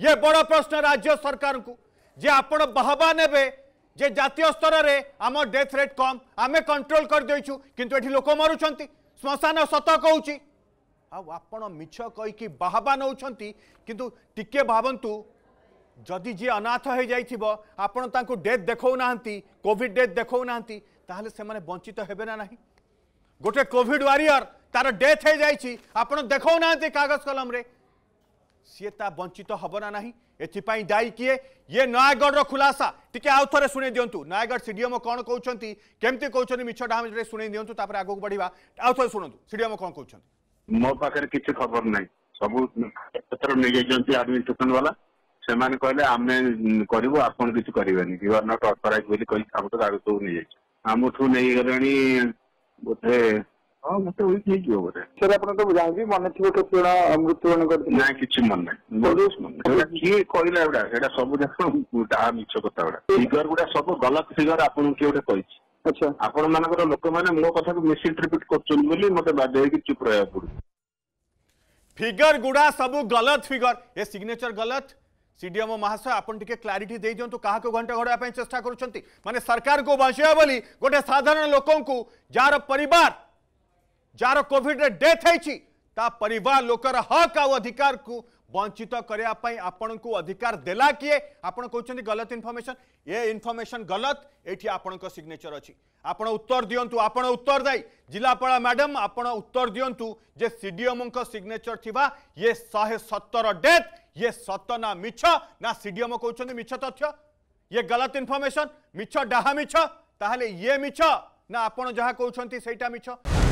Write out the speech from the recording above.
ये बड़ प्रश्न राज्य सरकार को जे आप बाहबा ने जे स्तर में आम डेथ रेट कम आम कंट्रोल करदेचु कितु ये लोक मरुंट श्मशान सत कौच आपण मिछ कहीकि बाहबा नौ कितु टे भावतु जदि जी अनाथ हो जाइथिबो आपण डेथ देखना कॉविड डेथ देखना तेल से वंचित हे ना ना गोटे कोविड वारियर तार डेथ हो जाए आप देखना कागज कलम रे सी वंचित हम ना ना एपाई दायी किए ये नयगढ़ खुलासा टी आउ थे शुणी दिंतु नयगढ़ सी सीडीएम कौन कौन केमती कौन मिछ डाहमे शुणी दिंतु आगे बढ़िया आउ थे शुणु सी सीडीएम कौन कौन मो पाखे किसी खबर ना सब आडमिनिस्ट्रेसन वाला से कहे आम करूँ आप किसी करेनि यू आर नट अथोराइज बोली कही आगे सब नहीं जाइए आम ठू नहीं बोधे ହଁ ମତେ ୱିକ୍ ହେଇକି ହବ ସାର୍ ଆପଣ ତ ଜାଣିବି ମନେ ଥିବ କେତେ ଜଣ ମୃତ୍ୟୁବରଣ କରିଥିଲେ ନା କିଛି ମନେ ନାହିଁ କିଏ କହିଲା ଏଗୁଡା ଏଗୁଡା ସବୁ ଯାକ ତାହା ମିଛ କଥା ଗୁଡା ଫିଗର ଗୁଡା ସବୁ ଗଲତ ଫିଗର ଆପଣଙ୍କୁ କିଏ ଗୋଟେ କହିଛି ଆଚ୍ଛା ଆପଣମାନଙ୍କର ଲୋକମାନେ ମୋ କଥାକୁ ମିସ୍ଇଣ୍ଟରପ୍ରିଟ କରୁଛନ୍ତି ବୋଲି ମତେ ବାଧ୍ୟ ହେଇକି ଚୁପ୍ ରହିବାକୁ ପଡୁଛି ଫିଗର ଗୁଡା ସବୁ ଗଲତ ଫିଗର ଏ ସିଗ୍ନେଚର ଗଲତ सीडीएमओ महाशय आपण टिके क्लारिटी दे दिंतु क्या घंटा घड़ापी चेषा कर सरकार को बचाया बोली गोटे साधारण लोक जार पर जार कोविड डेथ हो पर लोकर हक आधिकार को वंचित करने आपण को अधिकार देला किए आपण कहते गलत इनफर्मेशन ये इनफर्मेशन गलत ये आपण सिग्नेचर अच्छी आपण उत्तर दिंतु उत्तर उत्तरदायी जिलापा मैडम आप उत्तर दिंतु जे सीडीएम सिग्नेचर थी ये शहे सतर डेथ ये सत ना मिछ ना सीडीएम कौन मिछ तथ्य ये गलत इनफर्मेशन मिछ डाहा मिछ ताहले ये मिछ ना आपण जहाँ कहते सहीटा मिछ